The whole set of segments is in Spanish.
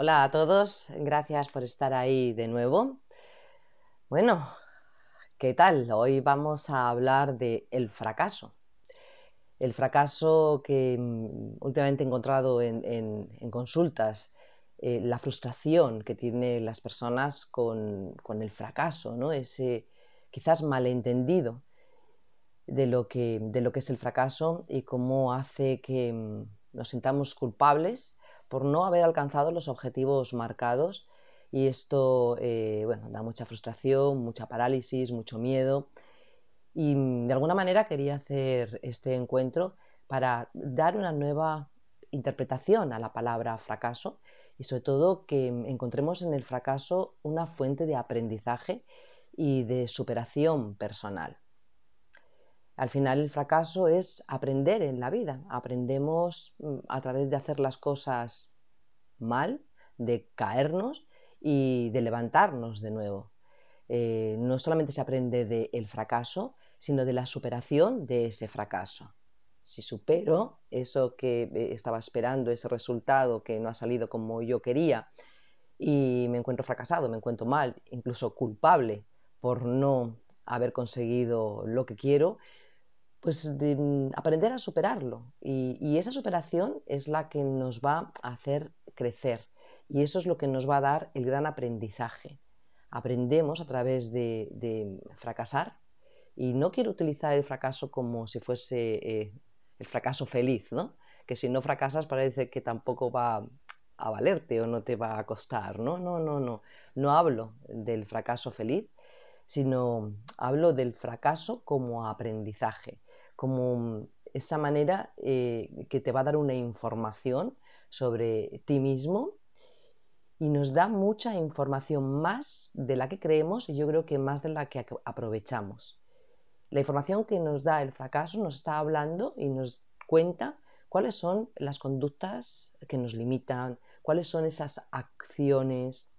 Hola a todos, gracias por estar ahí de nuevo. Bueno, ¿qué tal? Hoy vamos a hablar de el fracaso. El fracaso que mm, últimamente he encontrado en, consultas, eh, la frustración que tienen las personas con, el fracaso, ¿no? ese quizás malentendido de lo, de lo que es el fracaso y cómo hace que mm, nos sintamos culpables por no haber alcanzado los objetivos marcados y esto eh, da mucha frustración, mucha parálisis, mucho miedo. Y mm, de alguna manera quería hacer este encuentro para dar una nueva interpretación a la palabra fracaso y sobre todo que mm, encontremos en el fracaso una fuente de aprendizaje y de superación personal. Al final el fracaso es aprender en la vida. Aprendemos mm, a través de hacer las cosas mal, de caernos y de levantarnos de nuevo. Eh, no solamente se aprende del fracaso, sino de la superación de ese fracaso. Si supero eso que eh, estaba esperando, ese resultado que no ha salido como yo quería, y me encuentro fracasado, me encuentro mal, incluso culpable por no haber conseguido lo que quiero, pues de mm, aprender a superarlo. Y, esa superación es la que nos va a hacer crecer. Y eso es lo que nos va a dar el gran aprendizaje. Aprendemos a través de, fracasar. Y no quiero utilizar el fracaso como si fuese eh, el fracaso feliz, ¿no? Que si no fracasas parece que tampoco va a valerte o no te va a costar, ¿no? No, no, no. No hablo del fracaso feliz, sino hablo del fracaso como aprendizaje como esa manera eh, que te va a dar una información sobre ti mismo y nos da mucha información más de la que creemos y yo creo que más de la que aprovechamos. La información que nos da el fracaso nos está hablando y nos cuenta cuáles son las conductas que nos limitan, cuáles son esas acciones,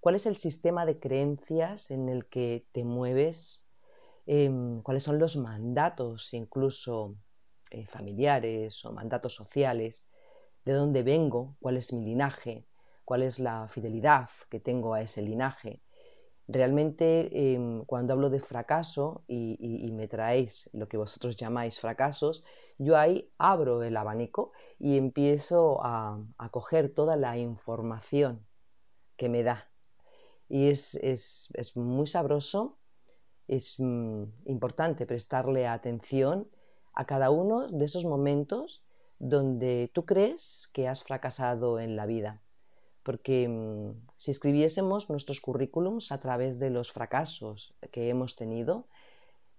cuál es el sistema de creencias en el que te mueves Em, cuáles son los mandatos incluso eh, familiares o mandatos sociales, de dónde vengo, cuál es mi linaje, cuál es la fidelidad que tengo a ese linaje. Realmente em, cuando hablo de fracaso y, me traéis lo que vosotros llamáis fracasos, yo ahí abro el abanico y empiezo a, coger toda la información que me da. Y es muy sabroso es mm, importante prestarle atención a cada uno de esos momentos donde tú crees que has fracasado en la vida. Porque mm, si escribiésemos nuestros currículums a través de los fracasos que hemos tenido,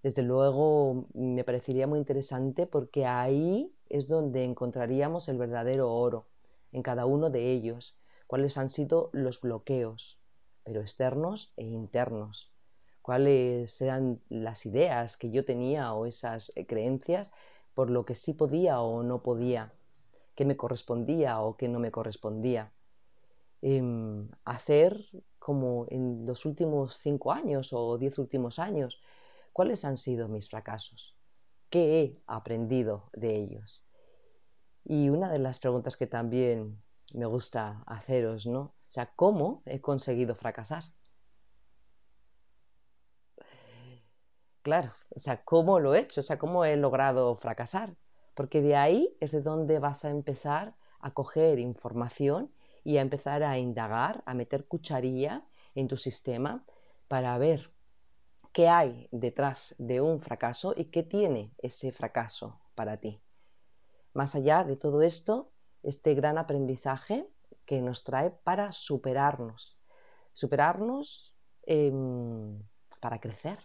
desde luego mm, me parecería muy interesante porque ahí es donde encontraríamos el verdadero oro, en cada uno de ellos, cuáles han sido los bloqueos, pero externos e internos cuáles eran las ideas que yo tenía o esas eh, creencias por lo que sí podía o no podía, que me correspondía o que no me correspondía. Em, hacer como en los últimos cinco años o diez últimos años, cuáles han sido mis fracasos, qué he aprendido de ellos. Y una de las preguntas que también me gusta haceros, ¿no? O sea, ¿cómo he conseguido fracasar? claro, o sea, ¿cómo lo he hecho? O sea, ¿cómo he logrado fracasar? Porque de ahí es de donde vas a empezar a coger información y a empezar a indagar, a meter cucharilla en tu sistema para ver qué hay detrás de un fracaso y qué tiene ese fracaso para ti. Más allá de todo esto, este gran aprendizaje que nos trae para superarnos, superarnos em, para crecer,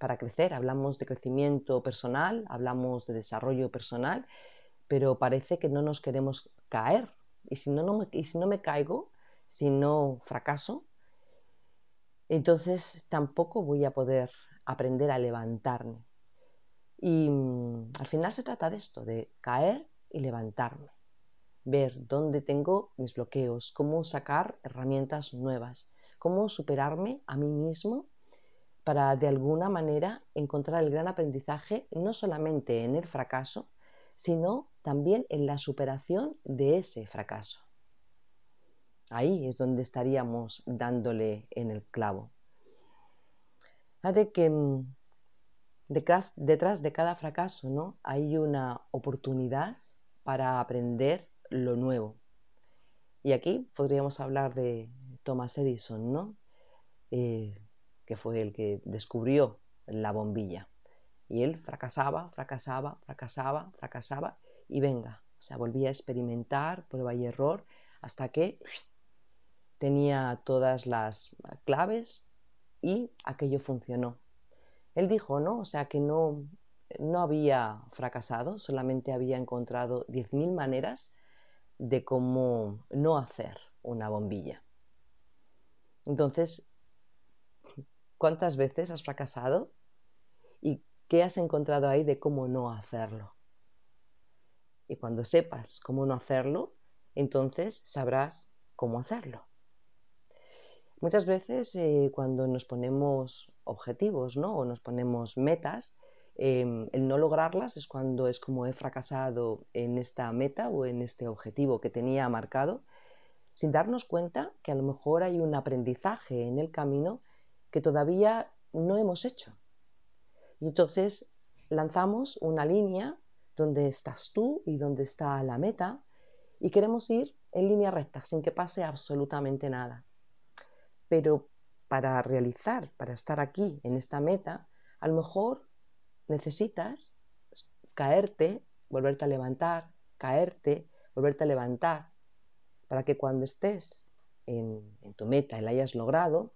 para crecer. Hablamos de crecimiento personal, hablamos de desarrollo personal, pero parece que no nos queremos caer. Y si no, me, si no me caigo, si no fracaso, entonces tampoco voy a poder aprender a levantarme. Y mm, al final se trata de esto, de caer y levantarme, ver dónde tengo mis bloqueos, cómo sacar herramientas nuevas, cómo superarme a mí mismo para de alguna manera encontrar el gran aprendizaje no solamente en el fracaso, sino también en la superación de ese fracaso. Ahí es donde estaríamos dándole en el clavo. Fíjate que mm, detrás, de cada fracaso ¿no? hay una oportunidad para aprender lo nuevo. Y aquí podríamos hablar de Thomas Edison, ¿no? Eh, que fue el que descubrió la bombilla. Y él fracasaba, fracasaba, fracasaba, fracasaba y venga, o sea, volvía a experimentar, prueba y error, hasta que tenía todas las claves y aquello funcionó. Él dijo, ¿no? O sea, que no, no había fracasado, solamente había encontrado 10.000 maneras de cómo no hacer una bombilla. Entonces, ¿Cuántas veces has fracasado? ¿Y qué has encontrado ahí de cómo no hacerlo? Y cuando sepas cómo no hacerlo, entonces sabrás cómo hacerlo. Muchas veces eh, cuando nos ponemos objetivos ¿no? o nos ponemos metas, em, el no lograrlas es cuando es como he fracasado en esta meta o en este objetivo que tenía marcado, sin darnos cuenta que a lo mejor hay un aprendizaje en el camino que todavía no hemos hecho. Y entonces lanzamos una línea donde estás tú y donde está la meta y queremos ir en línea recta, sin que pase absolutamente nada. Pero para realizar, para estar aquí, en esta meta, a lo mejor necesitas caerte, volverte a levantar, caerte, volverte a levantar, para que cuando estés en, en tu meta y la hayas logrado,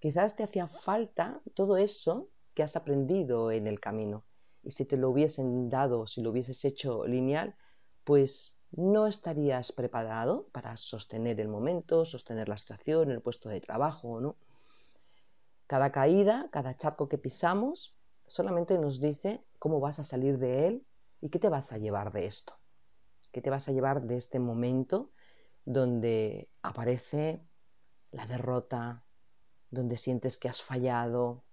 Quizás te hacía falta todo eso que has aprendido en el camino. Y si te lo hubiesen dado, si lo hubieses hecho lineal, pues no estarías preparado para sostener el momento, sostener la situación, el puesto de trabajo, ¿no? Cada caída, cada charco que pisamos, solamente nos dice cómo vas a salir de él y qué te vas a llevar de esto. ¿Qué te vas a llevar de este momento donde aparece la derrota, donde sientes que has fallado.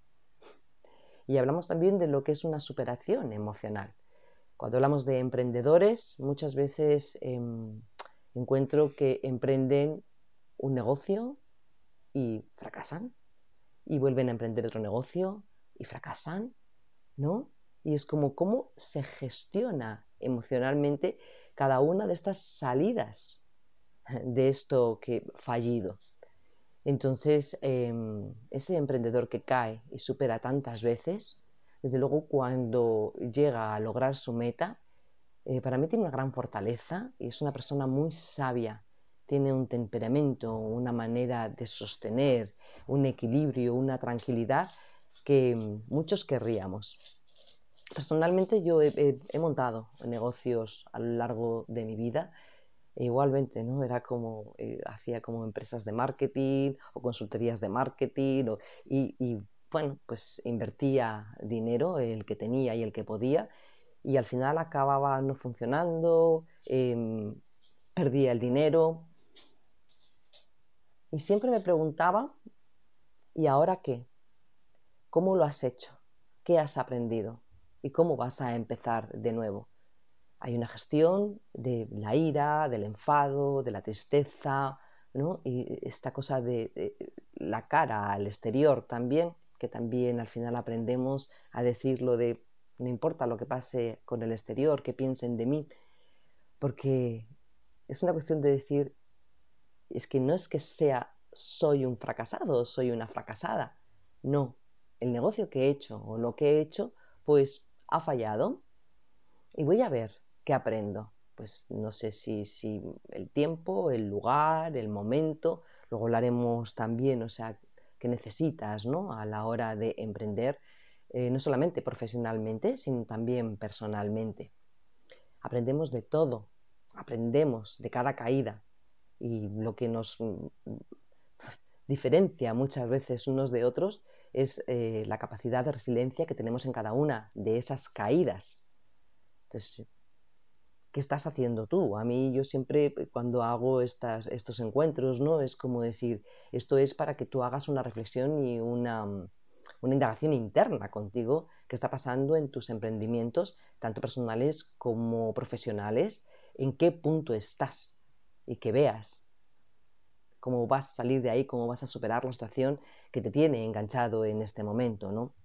Y hablamos también de lo que es una superación emocional. Cuando hablamos de emprendedores, muchas veces em, encuentro que emprenden un negocio y fracasan, y vuelven a emprender otro negocio y fracasan, ¿no? Y es como cómo se gestiona emocionalmente cada una de estas salidas de esto que fallido. Entonces, em, ese emprendedor que cae y supera tantas veces, desde luego cuando llega a lograr su meta, eh, para mí tiene una gran fortaleza y es una persona muy sabia. Tiene un temperamento, una manera de sostener, un equilibrio, una tranquilidad que em, muchos querríamos. Personalmente yo he montado negocios a lo largo de mi vida e igualmente, ¿no? Era como, eh, hacía como empresas de marketing o consultorías de marketing y, bueno, pues invertía dinero, el que tenía y el que podía, y al final acababa no funcionando, em, perdía el dinero. Y siempre me preguntaba, ¿y ahora qué? ¿Cómo lo has hecho? ¿Qué has aprendido? ¿Y cómo vas a empezar de nuevo? Hay una gestión de la ira, del enfado, de la tristeza, ¿no? y esta cosa de, la cara al exterior también, que también al final aprendemos a decirlo de no importa lo que pase con el exterior, que piensen de mí, porque es una cuestión de decir, es que no es que sea soy un fracasado, soy una fracasada, no, el negocio que he hecho o lo que he hecho, pues ha fallado y voy a ver ¿Qué aprendo? Pues no sé si, el tiempo, el lugar, el momento, luego hablaremos también, o sea, ¿qué necesitas ¿no? a la hora de emprender, eh, no solamente profesionalmente, sino también personalmente. Aprendemos de todo, aprendemos de cada caída y lo que nos mm, diferencia muchas veces unos de otros es eh, la capacidad de resiliencia que tenemos en cada una de esas caídas. Entonces, ¿qué estás haciendo tú? A mí yo siempre eh, cuando hago estas, estos encuentros, ¿no? Es como decir, esto es para que tú hagas una reflexión y mm, una, indagación interna contigo qué está pasando en tus emprendimientos, tanto personales como profesionales, en qué punto estás y que veas cómo vas a salir de ahí, cómo vas a superar la situación que te tiene enganchado en este momento, ¿no?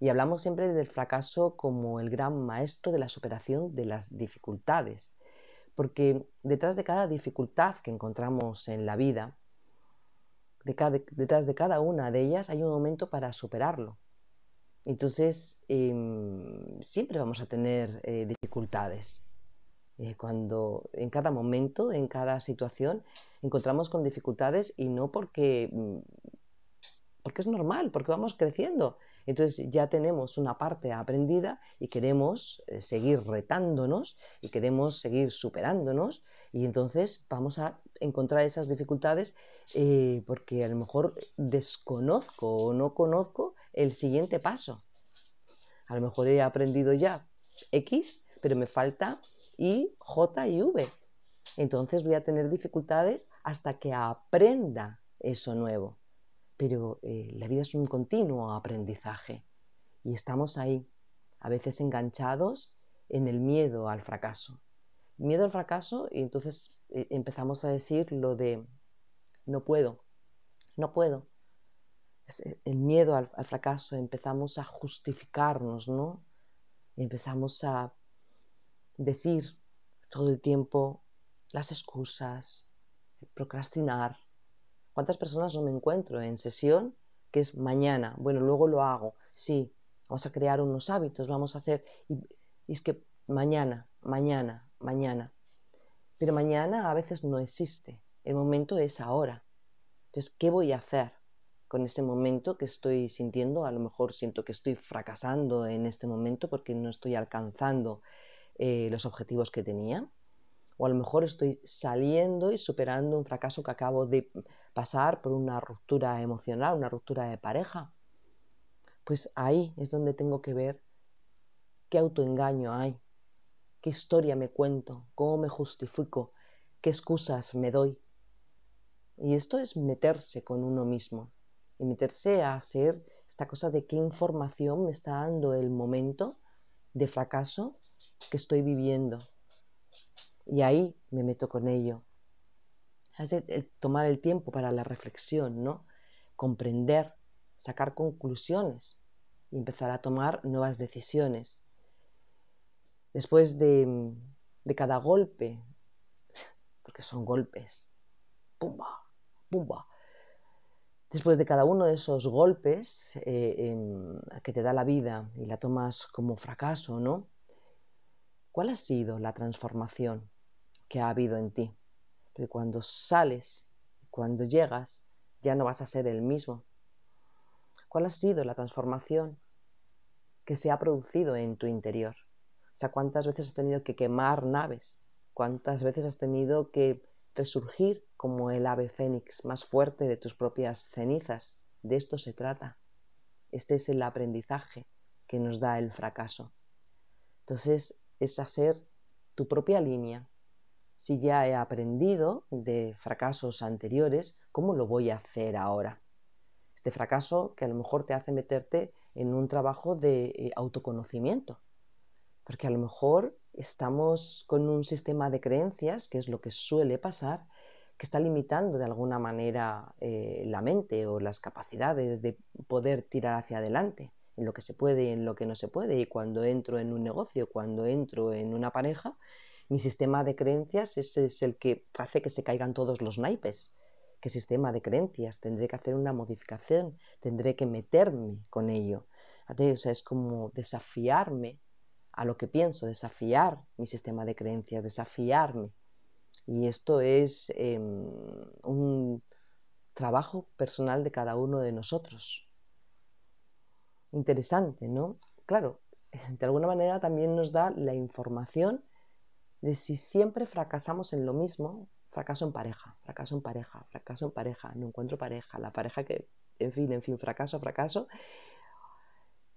Y hablamos siempre del fracaso como el gran maestro de la superación de las dificultades, porque detrás de cada dificultad que encontramos en la vida, detrás de cada una de ellas hay un momento para superarlo. Entonces, em, siempre vamos a tener eh, dificultades. Eh, cuando en cada momento, en cada situación, encontramos con dificultades y no porque, mm, porque es normal, porque vamos creciendo. Entonces ya tenemos una parte aprendida y queremos eh, seguir retándonos y queremos seguir superándonos y entonces vamos a encontrar esas dificultades eh, porque a lo mejor desconozco o no conozco el siguiente paso. A lo mejor he aprendido ya X, pero me falta Y, J y V. Entonces voy a tener dificultades hasta que aprenda eso nuevo pero eh, la vida es un continuo aprendizaje y estamos ahí, a veces enganchados en el miedo al fracaso. Miedo al fracaso y entonces eh, empezamos a decir lo de no puedo, no puedo. Eh, el miedo al, fracaso, empezamos a justificarnos, ¿no? Empezamos a decir todo el tiempo las excusas, procrastinar, ¿Cuántas personas no me encuentro en sesión? Que es mañana, bueno, luego lo hago, sí, vamos a crear unos hábitos, vamos a hacer, y, es que mañana, mañana, mañana. Pero mañana a veces no existe, el momento es ahora. Entonces, ¿qué voy a hacer con ese momento que estoy sintiendo? A lo mejor siento que estoy fracasando en este momento porque no estoy alcanzando eh, los objetivos que tenía o a lo mejor estoy saliendo y superando un fracaso que acabo de pasar por una ruptura emocional, una ruptura de pareja. Pues ahí es donde tengo que ver qué autoengaño hay, qué historia me cuento, cómo me justifico, qué excusas me doy. Y esto es meterse con uno mismo y meterse a hacer esta cosa de qué información me está dando el momento de fracaso que estoy viviendo, y ahí me meto con ello. Es eh, tomar el tiempo para la reflexión, ¿no? Comprender, sacar conclusiones y empezar a tomar nuevas decisiones. Después de, cada golpe, porque son golpes, pumba, pumba. Después de cada uno de esos golpes eh, em, que te da la vida y la tomas como fracaso, ¿no? ¿Cuál ha sido la transformación? que ha habido en ti. Porque cuando sales, cuando llegas, ya no vas a ser el mismo. ¿Cuál ha sido la transformación que se ha producido en tu interior? O sea, ¿cuántas veces has tenido que quemar naves? ¿Cuántas veces has tenido que resurgir como el ave fénix más fuerte de tus propias cenizas? De esto se trata. Este es el aprendizaje que nos da el fracaso. Entonces, es hacer tu propia línea, si ya he aprendido de fracasos anteriores, ¿cómo lo voy a hacer ahora? Este fracaso que a lo mejor te hace meterte en un trabajo de eh, autoconocimiento, porque a lo mejor estamos con un sistema de creencias, que es lo que suele pasar, que está limitando de alguna manera eh, la mente o las capacidades de poder tirar hacia adelante, en lo que se puede y en lo que no se puede, y cuando entro en un negocio, cuando entro en una pareja, mi sistema de creencias es, el que hace que se caigan todos los naipes. ¿Qué sistema de creencias? Tendré que hacer una modificación, tendré que meterme con ello. es como desafiarme a lo que pienso, desafiar mi sistema de creencias, desafiarme. Y esto es em, un trabajo personal de cada uno de nosotros. Interesante, ¿no? Claro, de alguna manera también nos da la información de si siempre fracasamos en lo mismo, fracaso en pareja, fracaso en pareja, fracaso en pareja, no encuentro pareja, la pareja que, en fin, en fin, fracaso, fracaso.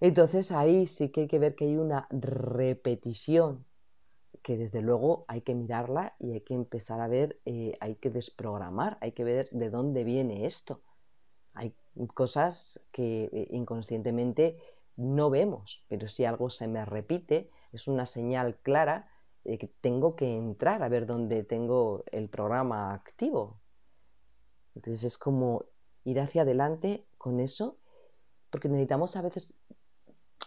Entonces ahí sí que hay que ver que hay una repetición que desde luego hay que mirarla y hay que empezar a ver, eh, hay que desprogramar, hay que ver de dónde viene esto. Hay cosas que eh, inconscientemente no vemos, pero si algo se me repite, es una señal clara tengo que entrar a ver dónde tengo el programa activo. Entonces es como ir hacia adelante con eso, porque necesitamos a veces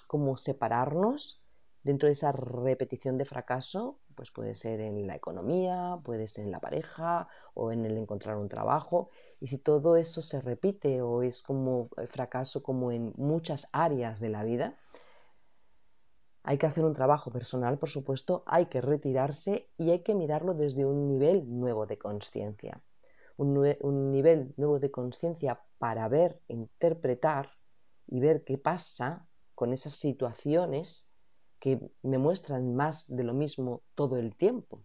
como separarnos dentro de esa repetición de fracaso, pues puede ser en la economía, puede ser en la pareja o en el encontrar un trabajo. Y si todo eso se repite o es como eh, fracaso como en muchas áreas de la vida, hay que hacer un trabajo personal, por supuesto, hay que retirarse y hay que mirarlo desde un nivel nuevo de conciencia. Un, nivel nuevo de conciencia para ver, interpretar y ver qué pasa con esas situaciones que me muestran más de lo mismo todo el tiempo.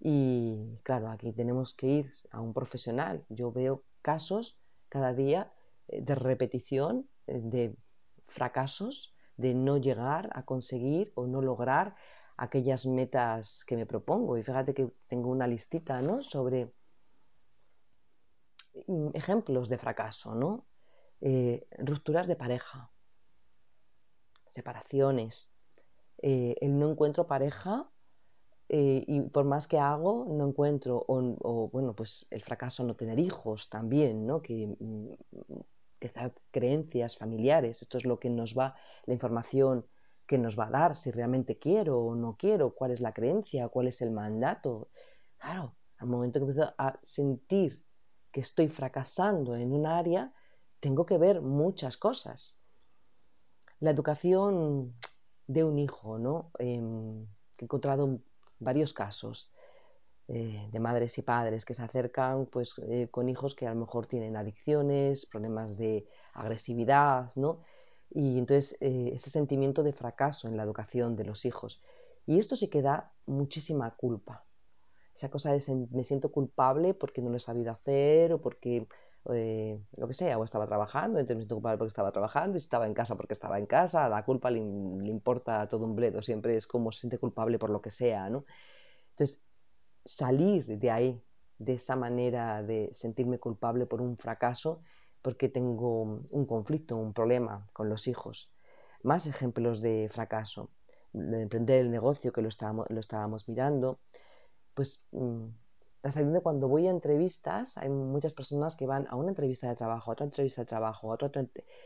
Y claro, aquí tenemos que ir a un profesional. Yo veo casos cada día eh, de repetición eh, de fracasos de no llegar a conseguir o no lograr aquellas metas que me propongo. Y fíjate que tengo una listita sobre mm, ejemplos de fracaso, ¿no? Eh, rupturas de pareja, separaciones, eh, el no encuentro pareja eh, y por más que hago, no encuentro, o, bueno, pues el fracaso no tener hijos también, ¿no? Que mm, quizás creencias familiares, esto es lo que nos va, la información que nos va a dar, si realmente quiero o no quiero, cuál es la creencia, cuál es el mandato. Claro, al momento que empiezo a sentir que estoy fracasando en un área, tengo que ver muchas cosas. La educación de un hijo, ¿no? Em, he encontrado varios casos. Eh, de madres y padres que se acercan pues, eh, con hijos que a lo mejor tienen adicciones, problemas de agresividad, ¿no? Y entonces eh, ese sentimiento de fracaso en la educación de los hijos. Y esto sí que da muchísima culpa. Esa cosa de me siento culpable porque no lo he sabido hacer o porque lo que sea, o estaba trabajando, entonces me siento culpable porque estaba trabajando, y si estaba en casa porque estaba en casa, la culpa le, importa todo un bledo, siempre es como se siente culpable por lo que sea, ¿no? Entonces, salir de ahí, de esa manera de sentirme culpable por un fracaso, porque tengo un conflicto, un problema con los hijos. Más ejemplos de fracaso, de emprender el negocio que lo estábamos, lo estábamos mirando. Pues la mm, saliendo cuando voy a entrevistas, hay muchas personas que van a una entrevista de trabajo, a otra entrevista de trabajo, a otra,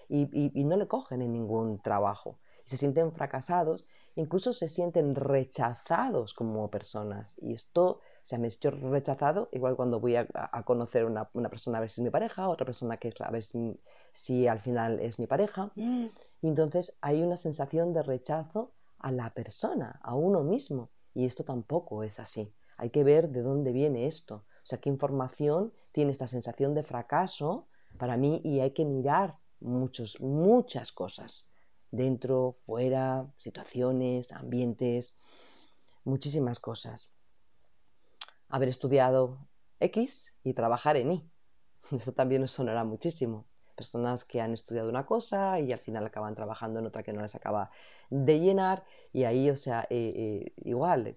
y, y, y no le cogen en ningún trabajo se sienten fracasados, incluso se sienten rechazados como personas. Y esto, o sea, me siento rechazado, igual cuando voy a, conocer una, una, persona a ver si es mi pareja, otra persona que a ver si, si al final es mi pareja. Mm. Y entonces hay una sensación de rechazo a la persona, a uno mismo. Y esto tampoco es así. Hay que ver de dónde viene esto. O sea, qué información tiene esta sensación de fracaso para mí y hay que mirar muchos, muchas cosas dentro, fuera, situaciones, ambientes, muchísimas cosas. Haber estudiado X y trabajar en Y. Esto también nos sonará muchísimo. Personas que han estudiado una cosa y al final acaban trabajando en otra que no les acaba de llenar y ahí, o sea, eh, eh, igual,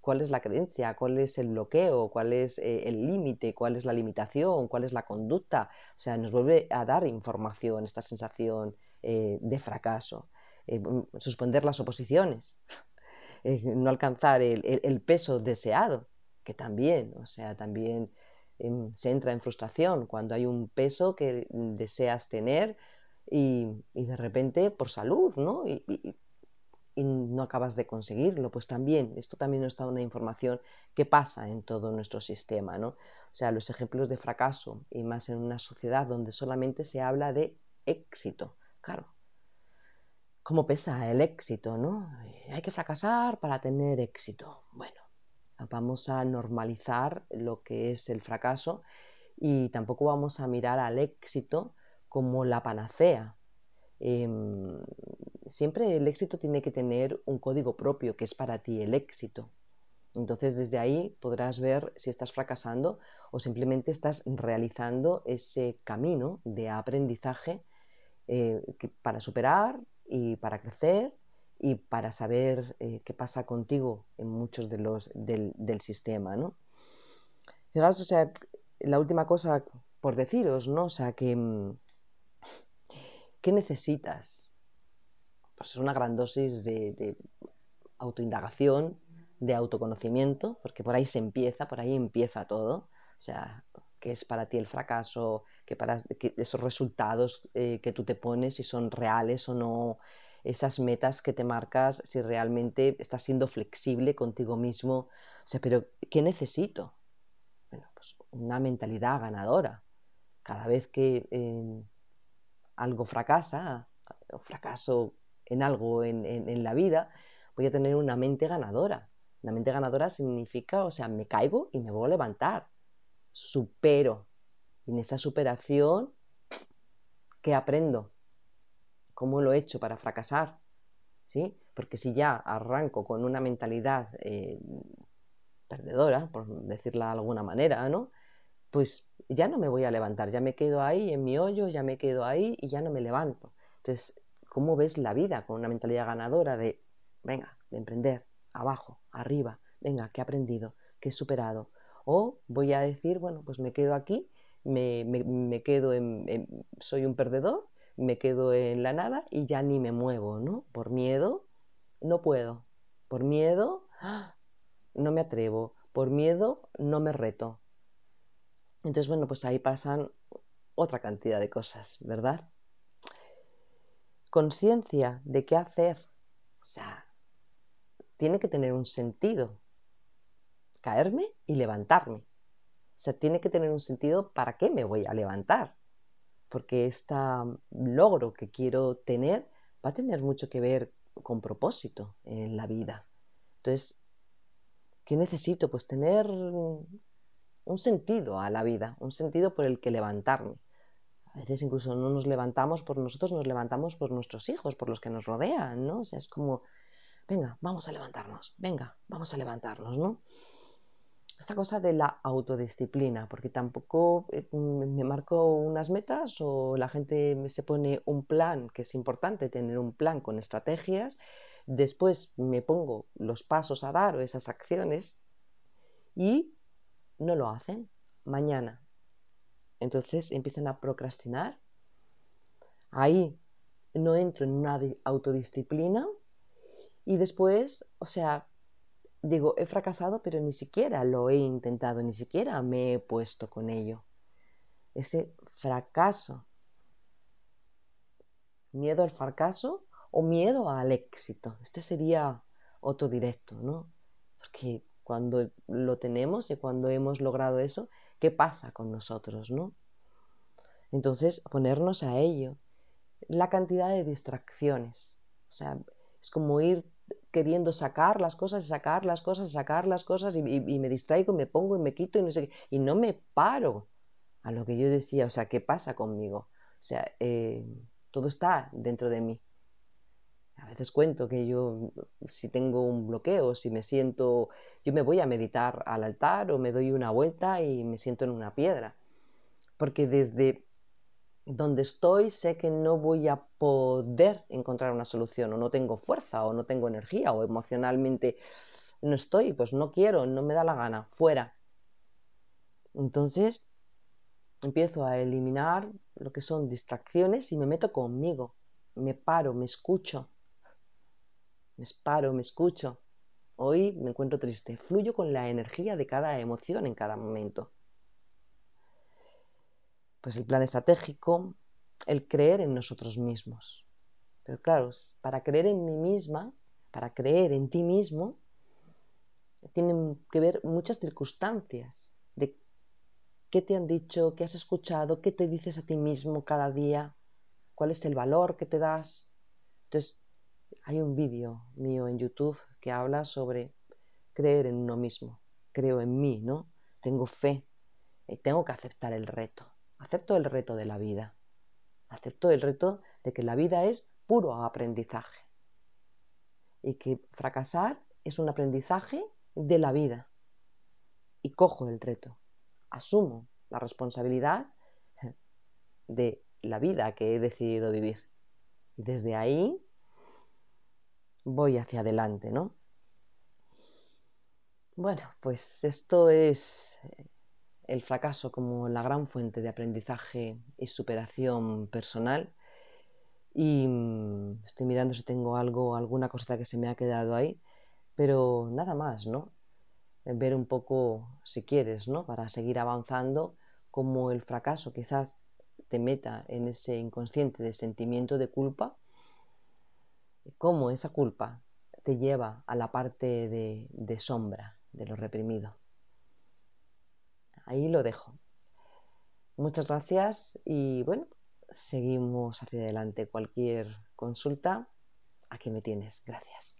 cuál es la creencia, cuál es el bloqueo, cuál es eh, el límite, cuál es la limitación, cuál es la conducta. O sea, nos vuelve a dar información esta sensación eh, de fracaso, eh, mm, suspender las oposiciones, eh, no alcanzar el, peso deseado, que también, o sea, también em, se entra en frustración cuando hay un peso que deseas tener y, de repente por salud, ¿no? Y, no acabas de conseguirlo, pues también, esto también está una información que pasa en todo nuestro sistema, ¿no? O sea, los ejemplos de fracaso, y más en una sociedad donde solamente se habla de éxito, claro, cómo pesa el éxito, ¿no? Eh, hay que fracasar para tener éxito. Bueno, vamos a normalizar lo que es el fracaso y tampoco vamos a mirar al éxito como la panacea. Em, siempre el éxito tiene que tener un código propio, que es para ti el éxito. Entonces desde ahí podrás ver si estás fracasando o simplemente estás realizando ese camino de aprendizaje eh, para superar y para crecer y para saber eh, qué pasa contigo en muchos de los del, sistema, ¿no? o sea, la última cosa por deciros, ¿no? O sea, que mm, ¿qué necesitas? Pues una gran dosis de, de autoindagación, de autoconocimiento, porque por ahí se empieza, por ahí empieza todo. O sea, qué es para ti el fracaso, que para esos resultados eh, que tú te pones, si son reales o no, esas metas que te marcas, si realmente estás siendo flexible contigo mismo. O sea, pero ¿qué necesito? Bueno, pues una mentalidad ganadora. Cada vez que em, algo fracasa, o fracaso en algo en, en la vida, voy a tener una mente ganadora. una mente ganadora significa, o sea, me caigo y me voy a levantar. Supero en esa superación, ¿qué aprendo? ¿Cómo lo he hecho para fracasar? ¿Sí? Porque si ya arranco con una mentalidad eh, perdedora, por decirla de alguna manera, ¿no? Pues ya no me voy a levantar, ya me quedo ahí en mi hoyo, ya me quedo ahí y ya no me levanto. Entonces, ¿cómo ves la vida con una mentalidad ganadora de, venga, de emprender, abajo, arriba, venga, que he aprendido, que he superado? O voy a decir, bueno, pues me quedo aquí me, quedo en, en, soy un perdedor, me quedo en la nada y ya ni me muevo, ¿no? Por miedo, no puedo. Por miedo, ¡ah! no me atrevo. Por miedo, no me reto. Entonces, bueno, pues ahí pasan otra cantidad de cosas, ¿verdad? Conciencia de qué hacer. O sea, tiene que tener un sentido. Caerme y levantarme. O sea, tiene que tener un sentido para qué me voy a levantar. Porque este um, logro que quiero tener va a tener mucho que ver con propósito en la vida. Entonces, ¿qué necesito? Pues tener un sentido a la vida, un sentido por el que levantarme. A veces incluso no nos levantamos por nosotros, nos levantamos por nuestros hijos, por los que nos rodean, ¿no? O sea, es como, venga, vamos a levantarnos, venga, vamos a levantarnos, ¿no? esta cosa de la autodisciplina, porque tampoco eh, me marco unas metas o la gente se pone un plan, que es importante tener un plan con estrategias, después me pongo los pasos a dar o esas acciones y no lo hacen mañana. Entonces empiezan a procrastinar. Ahí no entro en una autodisciplina y después, o sea, digo, he fracasado, pero ni siquiera lo he intentado, ni siquiera me he puesto con ello. Ese fracaso. Miedo al fracaso o miedo al éxito. Este sería otro directo, ¿no? Porque cuando lo tenemos y cuando hemos logrado eso, ¿qué pasa con nosotros, no? Entonces, ponernos a ello. La cantidad de distracciones. O sea, es como ir queriendo sacar las cosas, sacar las cosas, sacar las cosas, y, me distraigo, me pongo y me quito y no sé qué, y no me paro a lo que yo decía, o sea, ¿qué pasa conmigo? O sea, eh, todo está dentro de mí. A veces cuento que yo, si tengo un bloqueo, si me siento, yo me voy a meditar al altar o me doy una vuelta y me siento en una piedra. Porque desde donde estoy sé que no voy a poder encontrar una solución, o no tengo fuerza, o no tengo energía, o emocionalmente no estoy, pues no quiero, no me da la gana, fuera. Entonces empiezo a eliminar lo que son distracciones y me meto conmigo, me paro, me escucho, me paro, me escucho. Hoy me encuentro triste, fluyo con la energía de cada emoción en cada momento. Pues el plan estratégico, el creer en nosotros mismos. Pero claro, para creer en mí misma, para creer en ti mismo, tienen que ver muchas circunstancias de qué te han dicho, qué has escuchado, qué te dices a ti mismo cada día, cuál es el valor que te das. Entonces, hay un vídeo mío en YouTube que habla sobre creer en uno mismo. Creo en mí, ¿no? Tengo fe. Y tengo que aceptar el reto acepto el reto de la vida, acepto el reto de que la vida es puro aprendizaje y que fracasar es un aprendizaje de la vida. Y cojo el reto, asumo la responsabilidad de la vida que he decidido vivir. Y desde ahí voy hacia adelante, ¿no? Bueno, pues esto es eh, el fracaso como la gran fuente de aprendizaje y superación personal. Y mm, estoy mirando si tengo algo, alguna cosa que se me ha quedado ahí, pero nada más, ¿no? Eh, ver un poco, si quieres, ¿no? Para seguir avanzando, como el fracaso quizás te meta en ese inconsciente de sentimiento de culpa, cómo esa culpa te lleva a la parte de sombra, de lo reprimido. Ahí lo dejo. Muchas gracias y bueno, seguimos hacia adelante. Cualquier consulta, aquí me tienes. Gracias.